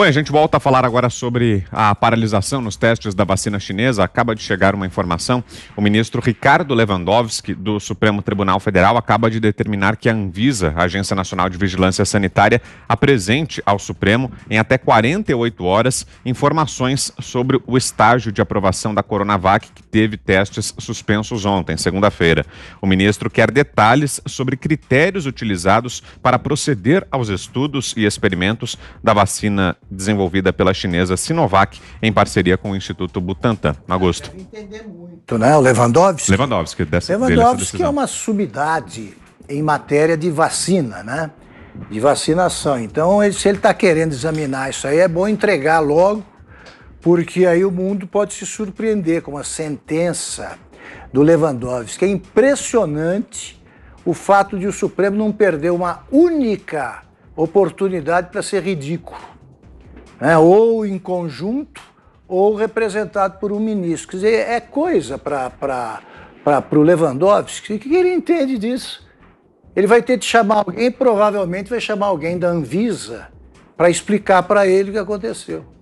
Bom, a gente volta a falar agora sobre a paralisação nos testes da vacina chinesa. Acaba de chegar uma informação. O ministro Ricardo Lewandowski, do Supremo Tribunal Federal, acaba de determinar que a Anvisa, a Agência Nacional de Vigilância Sanitária, apresente ao Supremo, em até 48 horas, informações sobre o estágio de aprovação da Coronavac, que teve testes suspensos ontem, segunda-feira. O ministro quer detalhes sobre critérios utilizados para proceder aos estudos e experimentos da vacina desenvolvida pela chinesa Sinovac em parceria com o Instituto Butantan. Agosto. entender muito, então, né? O Lewandowski. Lewandowski, dessa Lewandowski é uma subidade em matéria de vacina, né? De vacinação. Então, ele, se ele está querendo examinar isso aí, é bom entregar logo, porque aí o mundo pode se surpreender com a sentença do Lewandowski. É impressionante o fato de o Supremo não perder uma única oportunidade para ser ridículo né? ou em conjunto ou representado por um ministro. Quer dizer, é coisa para o Lewandowski. O que ele entende disso? Ele vai ter de chamar alguém, provavelmente vai chamar alguém da Anvisa para explicar para ele o que aconteceu.